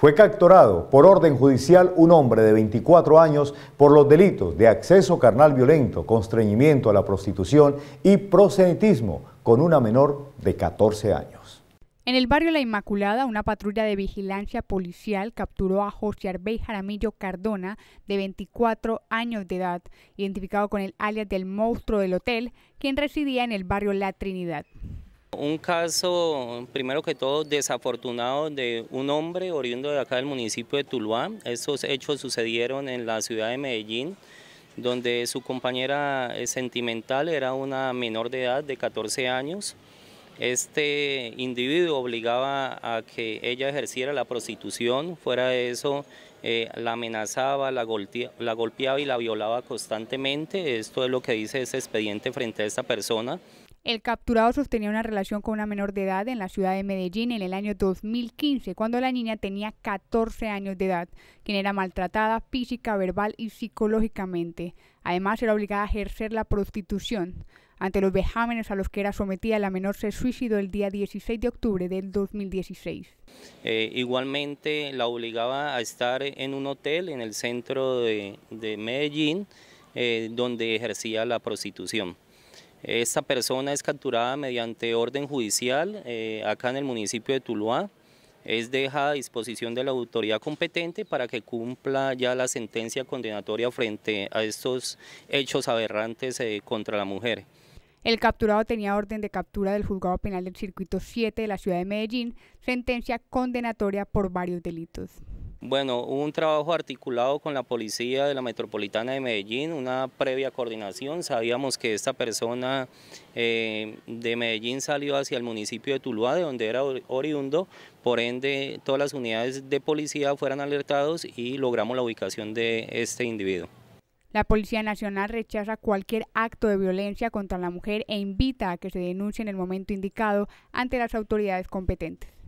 Fue capturado por orden judicial un hombre de 24 años por los delitos de acceso carnal violento, constreñimiento a la prostitución y proselitismo con una menor de 14 años. En el barrio La Inmaculada, una patrulla de vigilancia policial capturó a José Arbey Jaramillo Cardona, de 24 años de edad, identificado con el alias del monstruo del hotel, quien residía en el barrio La Trinidad un caso, primero que todo, desafortunado de un hombre oriundo de acá del municipio de Tuluá. Estos hechos sucedieron en la ciudad de Medellín, donde su compañera eh, sentimental era una menor de edad de 14 años. Este individuo obligaba a que ella ejerciera la prostitución, fuera de eso eh, la amenazaba, la, la golpeaba y la violaba constantemente. Esto es lo que dice ese expediente frente a esta persona. El capturado sostenía una relación con una menor de edad en la ciudad de Medellín en el año 2015, cuando la niña tenía 14 años de edad, quien era maltratada física, verbal y psicológicamente. Además, era obligada a ejercer la prostitución. Ante los vejámenes a los que era sometida, la menor se suicidó el día 16 de octubre del 2016. Eh, igualmente, la obligaba a estar en un hotel en el centro de, Medellín, eh, donde ejercía la prostitución. Esta persona es capturada mediante orden judicial eh, acá en el municipio de Tuluá. Es dejada a disposición de la autoridad competente para que cumpla ya la sentencia condenatoria frente a estos hechos aberrantes eh, contra la mujer. El capturado tenía orden de captura del juzgado penal del circuito 7 de la ciudad de Medellín, sentencia condenatoria por varios delitos. Bueno, un trabajo articulado con la policía de la Metropolitana de Medellín, una previa coordinación. Sabíamos que esta persona eh, de Medellín salió hacia el municipio de Tuluá, de donde era oriundo, por ende todas las unidades de policía fueran alertados y logramos la ubicación de este individuo. La Policía Nacional rechaza cualquier acto de violencia contra la mujer e invita a que se denuncie en el momento indicado ante las autoridades competentes.